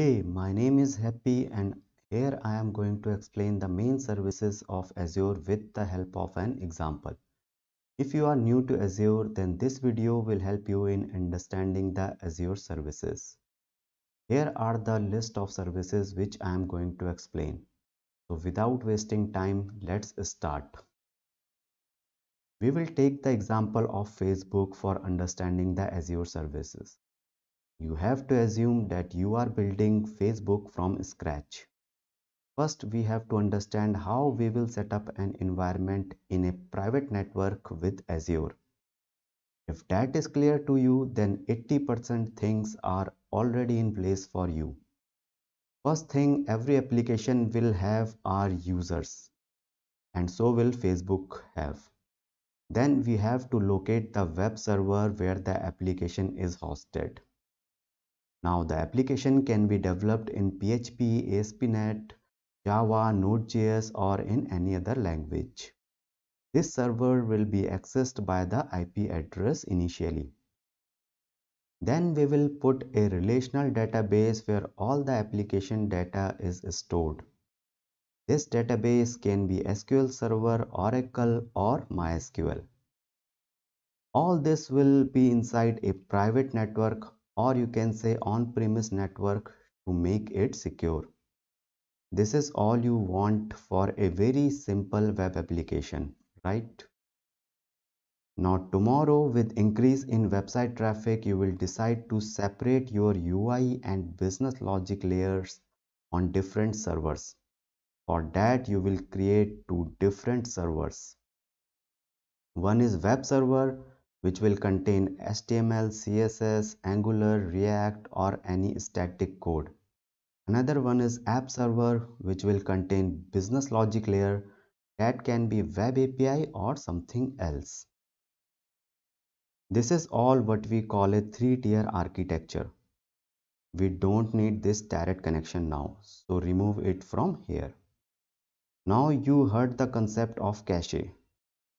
Hey, my name is Happy and here I am going to explain the main services of Azure with the help of an example. If you are new to Azure, then this video will help you in understanding the Azure services. Here are the list of services which I am going to explain. So without wasting time, let's start. We will take the example of Facebook for understanding the Azure services you have to assume that you are building Facebook from scratch. First, we have to understand how we will set up an environment in a private network with Azure. If that is clear to you, then 80% things are already in place for you. First thing every application will have our users and so will Facebook have. Then we have to locate the web server where the application is hosted. Now the application can be developed in PHP, ASP.NET, Java, Node.js or in any other language. This server will be accessed by the IP address initially. Then we will put a relational database where all the application data is stored. This database can be SQL Server, Oracle or MySQL. All this will be inside a private network or you can say on-premise network to make it secure. This is all you want for a very simple web application, right? Now tomorrow with increase in website traffic, you will decide to separate your UI and business logic layers on different servers. For that, you will create two different servers. One is web server which will contain HTML, CSS, Angular, React or any static code. Another one is app server which will contain business logic layer that can be web API or something else. This is all what we call a three tier architecture. We don't need this direct connection now, so remove it from here. Now you heard the concept of cache.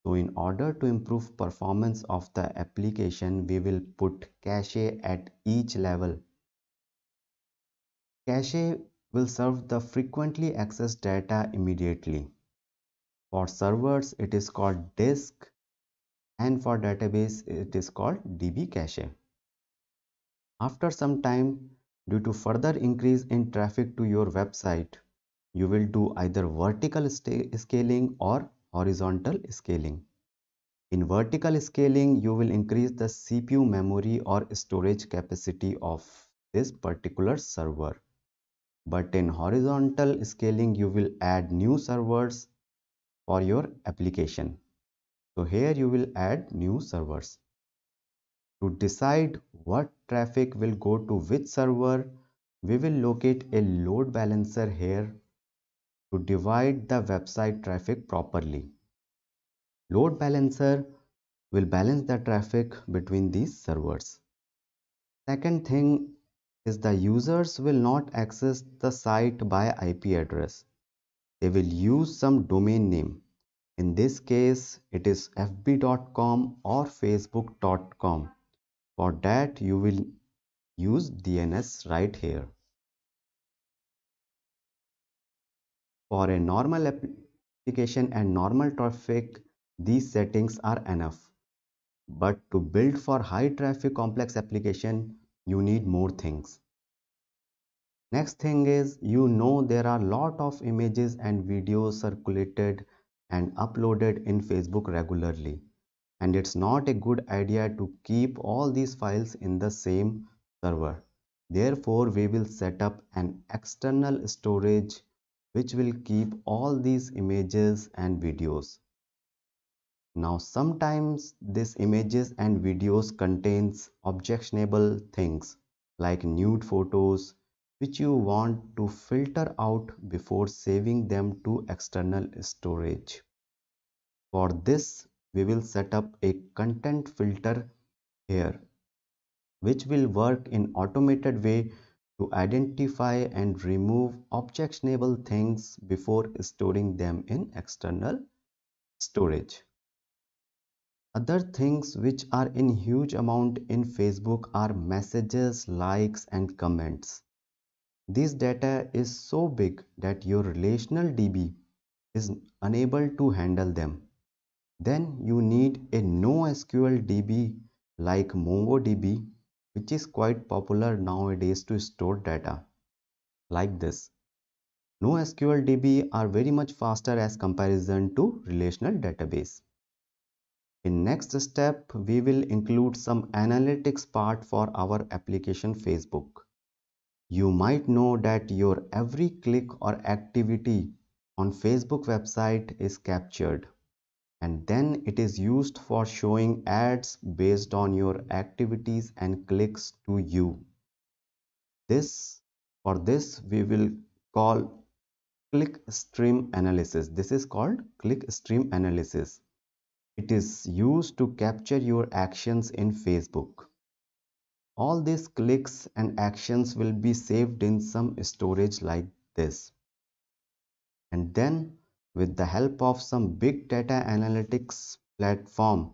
So in order to improve performance of the application, we will put cache at each level. Cache will serve the frequently accessed data immediately. For servers, it is called disk and for database, it is called DB cache. After some time, due to further increase in traffic to your website, you will do either vertical scaling or horizontal scaling. In vertical scaling, you will increase the CPU memory or storage capacity of this particular server. But in horizontal scaling, you will add new servers for your application. So here you will add new servers. To decide what traffic will go to which server, we will locate a load balancer here to divide the website traffic properly. Load balancer will balance the traffic between these servers. Second thing is the users will not access the site by IP address. They will use some domain name. In this case, it is fb.com or facebook.com. For that, you will use DNS right here. For a normal application and normal traffic, these settings are enough. But to build for high traffic complex application, you need more things. Next thing is you know there are lot of images and videos circulated and uploaded in Facebook regularly and it's not a good idea to keep all these files in the same server. Therefore, we will set up an external storage which will keep all these images and videos. Now sometimes these images and videos contains objectionable things like nude photos which you want to filter out before saving them to external storage. For this we will set up a content filter here which will work in automated way to identify and remove objectionable things before storing them in external storage. Other things which are in huge amount in Facebook are messages, likes and comments. This data is so big that your relational DB is unable to handle them. Then you need a NoSQL DB like MongoDB which is quite popular nowadays to store data like this. NoSQL DB are very much faster as comparison to relational database. In next step, we will include some analytics part for our application Facebook. You might know that your every click or activity on Facebook website is captured and then it is used for showing ads based on your activities and clicks to you this for this we will call click stream analysis this is called click stream analysis it is used to capture your actions in facebook all these clicks and actions will be saved in some storage like this and then with the help of some big data analytics platform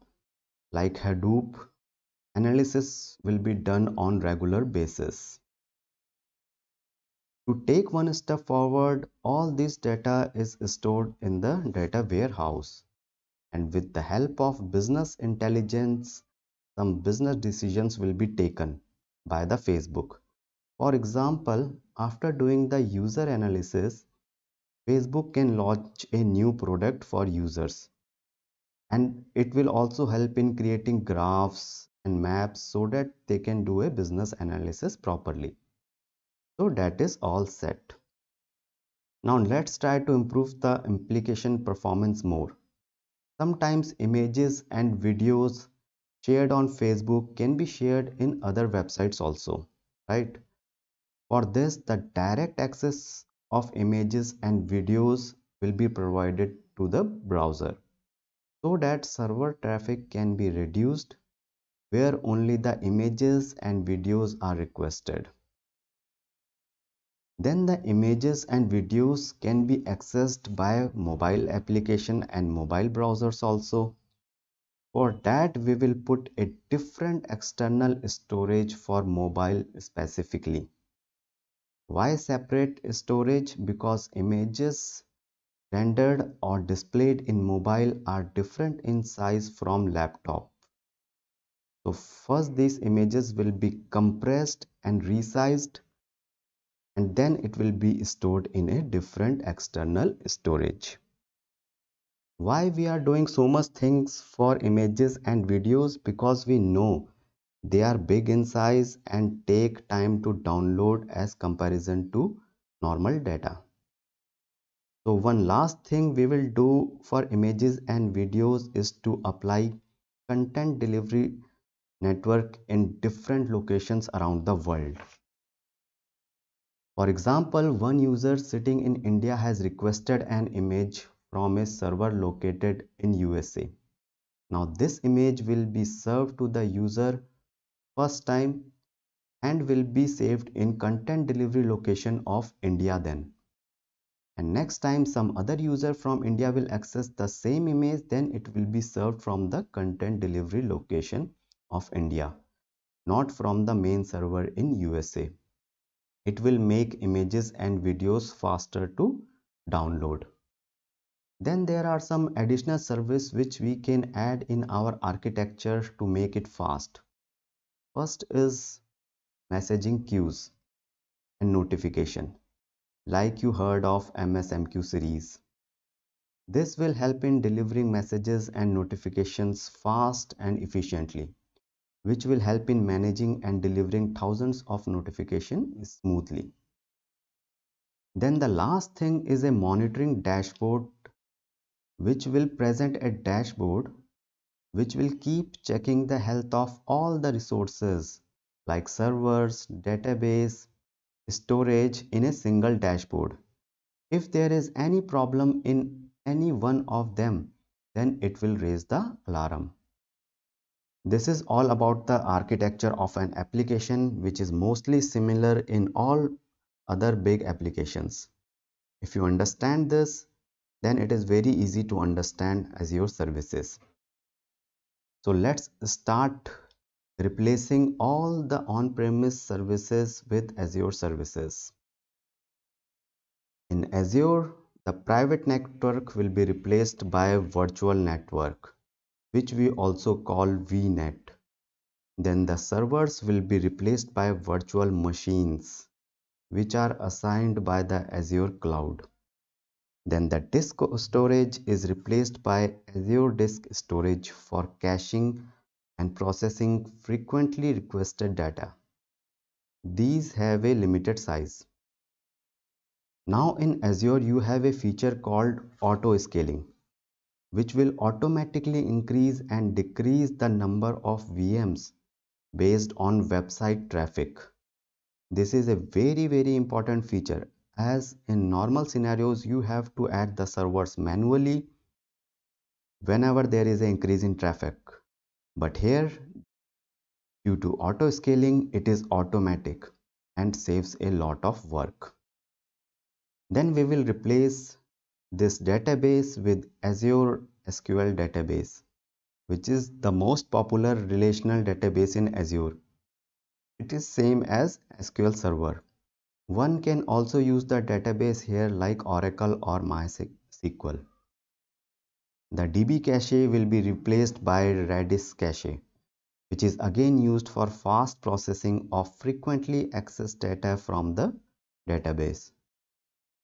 like Hadoop, analysis will be done on regular basis. To take one step forward, all this data is stored in the data warehouse. And with the help of business intelligence, some business decisions will be taken by the Facebook. For example, after doing the user analysis, Facebook can launch a new product for users and it will also help in creating graphs and maps so that they can do a business analysis properly. So that is all set. Now let's try to improve the implication performance more. Sometimes images and videos shared on Facebook can be shared in other websites also, right? For this, the direct access of images and videos will be provided to the browser so that server traffic can be reduced where only the images and videos are requested. Then the images and videos can be accessed by mobile application and mobile browsers also. For that we will put a different external storage for mobile specifically why separate storage because images rendered or displayed in mobile are different in size from laptop so first these images will be compressed and resized and then it will be stored in a different external storage why we are doing so much things for images and videos because we know they are big in size and take time to download as comparison to normal data so one last thing we will do for images and videos is to apply content delivery network in different locations around the world for example one user sitting in india has requested an image from a server located in usa now this image will be served to the user first time and will be saved in content delivery location of India then. And next time some other user from India will access the same image then it will be served from the content delivery location of India not from the main server in USA. It will make images and videos faster to download. Then there are some additional service which we can add in our architecture to make it fast first is messaging queues and notification like you heard of MSMQ series. This will help in delivering messages and notifications fast and efficiently, which will help in managing and delivering thousands of notifications smoothly. Then the last thing is a monitoring dashboard, which will present a dashboard which will keep checking the health of all the resources like servers, database, storage in a single dashboard. If there is any problem in any one of them, then it will raise the alarm. This is all about the architecture of an application which is mostly similar in all other big applications. If you understand this, then it is very easy to understand Azure services so let's start replacing all the on-premise services with azure services in azure the private network will be replaced by a virtual network which we also call vnet then the servers will be replaced by virtual machines which are assigned by the azure cloud then the disk storage is replaced by Azure Disk Storage for caching and processing frequently requested data. These have a limited size. Now in Azure you have a feature called auto scaling which will automatically increase and decrease the number of VMs based on website traffic. This is a very very important feature as in normal scenarios you have to add the servers manually whenever there is an increase in traffic but here due to auto scaling it is automatic and saves a lot of work then we will replace this database with azure sql database which is the most popular relational database in azure it is same as sql server one can also use the database here like Oracle or MySQL. The DB cache will be replaced by Redis cache, which is again used for fast processing of frequently accessed data from the database.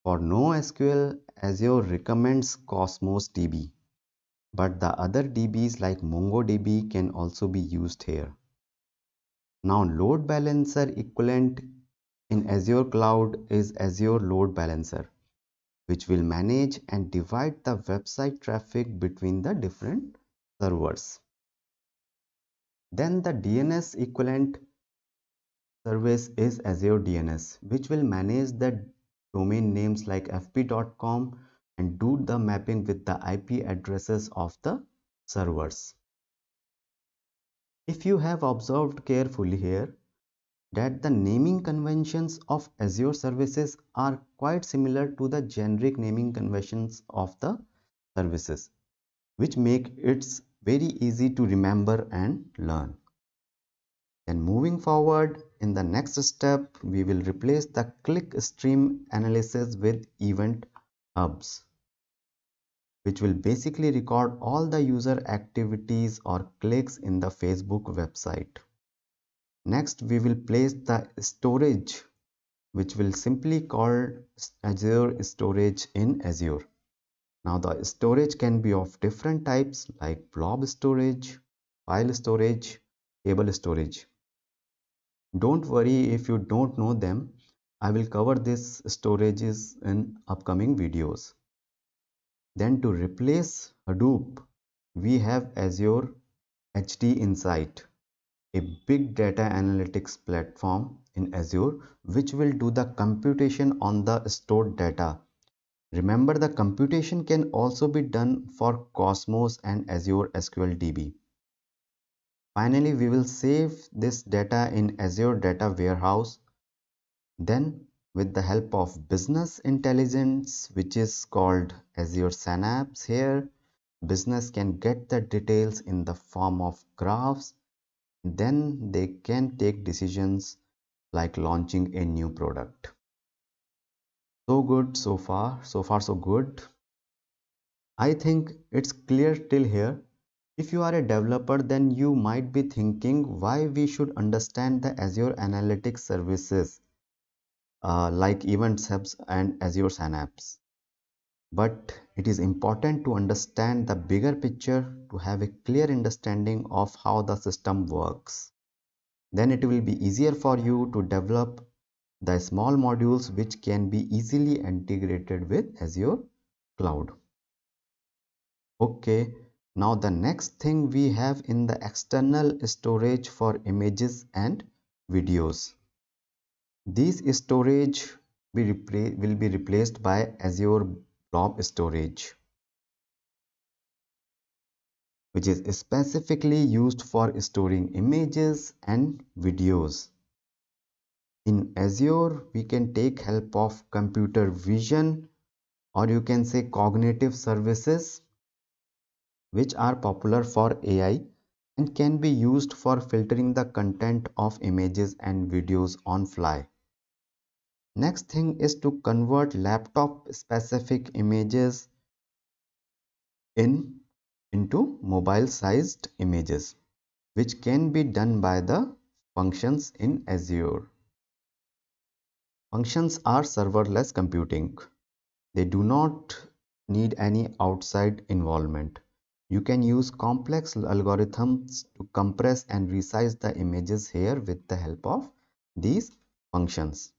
For NoSQL, Azure recommends Cosmos DB, but the other DBs like MongoDB can also be used here. Now load balancer equivalent in Azure Cloud is Azure Load Balancer, which will manage and divide the website traffic between the different servers. Then the DNS equivalent service is Azure DNS, which will manage the domain names like fp.com and do the mapping with the IP addresses of the servers. If you have observed carefully here, that the naming conventions of Azure services are quite similar to the generic naming conventions of the services, which make it very easy to remember and learn. Then moving forward, in the next step, we will replace the click stream analysis with event hubs, which will basically record all the user activities or clicks in the Facebook website next we will place the storage which will simply call azure storage in azure now the storage can be of different types like blob storage file storage table storage don't worry if you don't know them i will cover these storages in upcoming videos then to replace hadoop we have azure hd insight a big data analytics platform in Azure which will do the computation on the stored data. Remember the computation can also be done for Cosmos and Azure SQL DB. Finally, we will save this data in Azure Data Warehouse. Then with the help of business intelligence which is called Azure Synapse here, business can get the details in the form of graphs then they can take decisions like launching a new product so good so far so far so good i think it's clear till here if you are a developer then you might be thinking why we should understand the azure analytics services uh, like event hubs and azure synapse but it is important to understand the bigger picture to have a clear understanding of how the system works. Then it will be easier for you to develop the small modules which can be easily integrated with Azure cloud. Okay, now the next thing we have in the external storage for images and videos. This storage will be replaced by Azure blob storage which is specifically used for storing images and videos. In Azure, we can take help of computer vision or you can say cognitive services which are popular for AI and can be used for filtering the content of images and videos on fly next thing is to convert laptop specific images in into mobile sized images which can be done by the functions in Azure. Functions are serverless computing. They do not need any outside involvement. You can use complex algorithms to compress and resize the images here with the help of these functions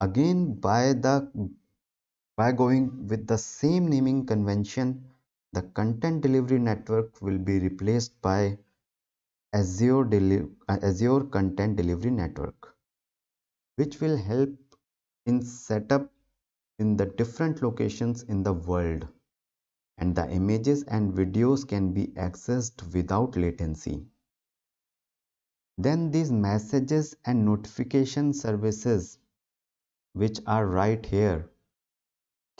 again by the by going with the same naming convention the content delivery network will be replaced by azure Deli azure content delivery network which will help in setup in the different locations in the world and the images and videos can be accessed without latency then these messages and notification services which are right here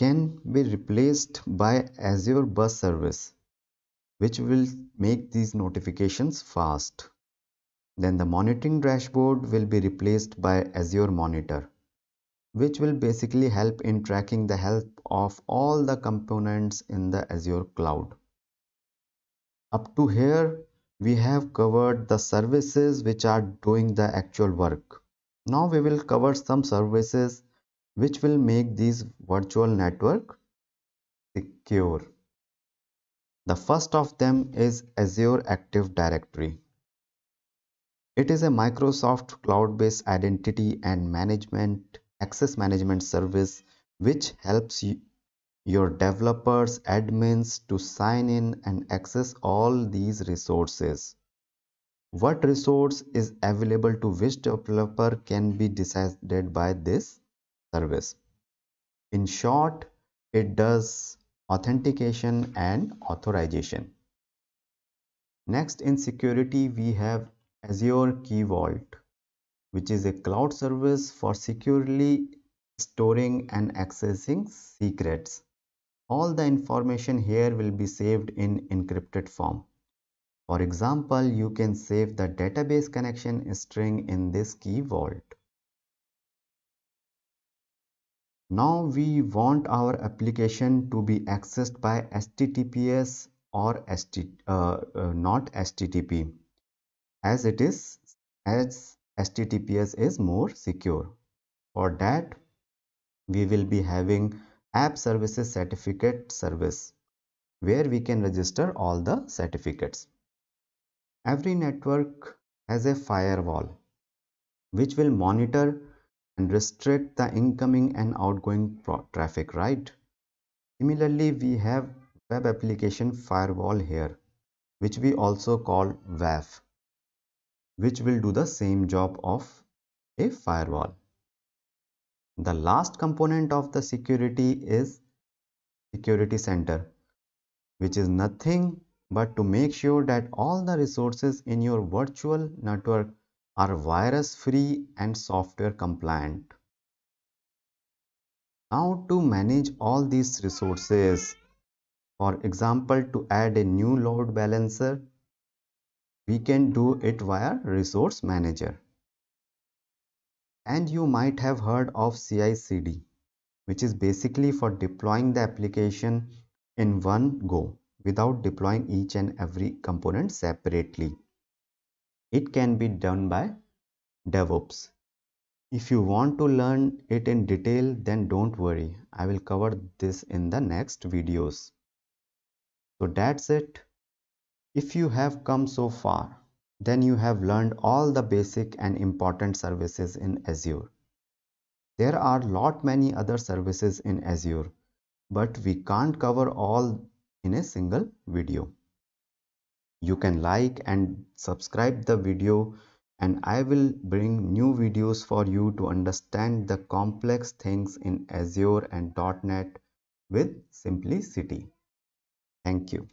can be replaced by Azure bus service which will make these notifications fast. Then the monitoring dashboard will be replaced by Azure Monitor which will basically help in tracking the health of all the components in the Azure cloud. Up to here we have covered the services which are doing the actual work. Now we will cover some services which will make this virtual network secure. The first of them is Azure Active Directory. It is a Microsoft cloud-based identity and management access management service which helps you, your developers admins to sign in and access all these resources. What resource is available to which developer can be decided by this service. In short, it does authentication and authorization. Next in security, we have Azure Key Vault, which is a cloud service for securely storing and accessing secrets. All the information here will be saved in encrypted form. For example, you can save the database connection string in this key vault. Now we want our application to be accessed by HTTPS or ST, uh, uh, not HTTP as it is as HTTPS is more secure. For that we will be having app services certificate service where we can register all the certificates. Every network has a firewall which will monitor and restrict the incoming and outgoing traffic right similarly we have web application firewall here which we also call WAF which will do the same job of a firewall the last component of the security is security center which is nothing but to make sure that all the resources in your virtual network are virus free and software compliant. Now to manage all these resources, for example to add a new load balancer, we can do it via resource manager. And you might have heard of CI/CD, which is basically for deploying the application in one go without deploying each and every component separately it can be done by DevOps. If you want to learn it in detail, then don't worry. I will cover this in the next videos. So that's it. If you have come so far, then you have learned all the basic and important services in Azure. There are lot many other services in Azure, but we can't cover all in a single video you can like and subscribe the video and I will bring new videos for you to understand the complex things in Azure and .NET with simplicity. Thank you.